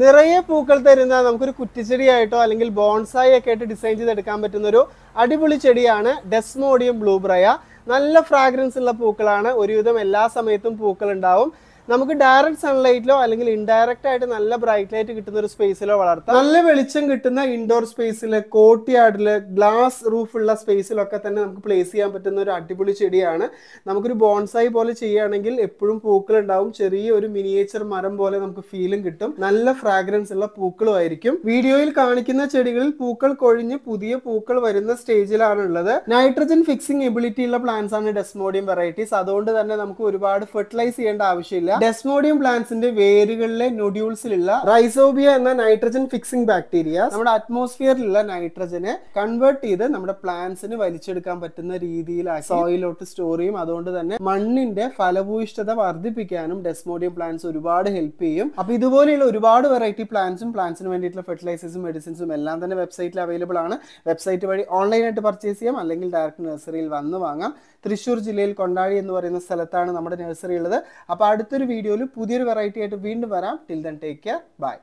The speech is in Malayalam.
നിറയെ പൂക്കൾ തരുന്ന നമുക്കൊരു കുറ്റിച്ചെടിയായിട്ടോ അല്ലെങ്കിൽ ബോൺസായി ഒക്കെ ആയിട്ട് ഡിസൈൻ ചെയ്തെടുക്കാൻ പറ്റുന്ന ഒരു അടിപൊളി ചെടിയാണ് ഡെസ്മോഡിയം ബ്ലൂബ്രയ നല്ല ഫ്രാഗ്രൻസ് ഉള്ള പൂക്കളാണ് ഒരുവിധം എല്ലാ സമയത്തും പൂക്കൾ ഉണ്ടാവും നമുക്ക് ഡയറക്റ്റ് സൺലൈറ്റിലോ അല്ലെങ്കിൽ ഇൻഡയറക്റ്റ് ആയിട്ട് നല്ല ബ്രൈറ്റ് ലൈറ്റ് കിട്ടുന്ന ഒരു സ്പേസിലോ വളർത്താം നല്ല വെളിച്ചം കിട്ടുന്ന ഇൻഡോർ സ്പേസിൽ കോട്ടിയാർഡിൽ ഗ്ലാസ് റൂഫ് ഉള്ള സ്പേസിലൊക്കെ തന്നെ നമുക്ക് പ്ലേസ് ചെയ്യാൻ പറ്റുന്ന ഒരു അടിപൊളി ചെടിയാണ് നമുക്കൊരു ബോൺസായി പോലെ ചെയ്യുകയാണെങ്കിൽ എപ്പോഴും പൂക്കൾ ഉണ്ടാവും ചെറിയ ഒരു മിനിയേച്ചർ മരം പോലെ നമുക്ക് ഫീലും കിട്ടും നല്ല ഫ്രാഗ്രൻസ് ഉള്ള പൂക്കളും ആയിരിക്കും വീഡിയോയിൽ കാണിക്കുന്ന ചെടികളിൽ പൂക്കൾ കൊഴിഞ്ഞ് പുതിയ പൂക്കൾ വരുന്ന സ്റ്റേജിലാണ് ഉള്ളത് നൈട്രജൻ ഫിക്സിംഗ് എബിലിറ്റി ഉള്ള പ്ലാന്റ്സ് ആണ് ഡെസ്മോഡിയം വെറൈറ്റീസ് അതുകൊണ്ട് തന്നെ നമുക്ക് ഒരുപാട് ഫെർട്ടിലൈസ് ചെയ്യേണ്ട ആവശ്യമില്ല ഡെസ്മോഡിയം പ്ലാന്റ്സിന്റെ വേരുകളിലെ നൊഡ്യൂൾസിലുള്ള റൈസോബിയ എന്ന നൈട്രജൻ ഫിക്സിംഗ് ബാക്ടീരിയ നമ്മുടെ അറ്റ്മോസ്ഫിയറിലുള്ള നൈട്രജനെ കൺവേർട്ട് ചെയ്ത് നമ്മുടെ പ്ലാന്റ്സിന് വലിച്ചെടുക്കാൻ പറ്റുന്ന രീതിയിൽ സോയിലോട്ട് സ്റ്റോർ ചെയ്യും അതുകൊണ്ട് തന്നെ മണ്ണിന്റെ ഫലഭൂയിഷ്ഠത വർദ്ധിപ്പിക്കാനും ഡെസ്മോഡിയം പ്ലാന്റ്സ് ഒരുപാട് ഹെൽപ്പ് ചെയ്യും അപ്പൊ ഇതുപോലെയുള്ള ഒരുപാട് വെറൈറ്റി പ്ലാന്റ്സും പ്ലാന്റ്സിന് വേണ്ടിയിട്ടുള്ള ഫെർട്ടിലൈസേഴ്സും മെഡിസിൻസും എല്ലാം തന്നെ വെബ്സൈറ്റിൽ അവൈലബിൾ ആണ് വെബ്സൈറ്റ് വഴി ഓൺലൈനായിട്ട് പർച്ചേസ് ചെയ്യാം അല്ലെങ്കിൽ ഡയറക്റ്റ് നഴ്സറിയിൽ വന്ന് വാങ്ങാം തൃശ്ശൂർ ജില്ലയിൽ കൊണ്ടാടി എന്ന് പറയുന്ന സ്ഥലത്താണ് നമ്മുടെ നഴ്സറി ഉള്ളത് അപ്പൊ അടുത്തൊരു വീഡിയോയിൽ പുതിയൊരു വെറൈറ്റി ആയിട്ട് വീണ്ടും വരാം till then take care by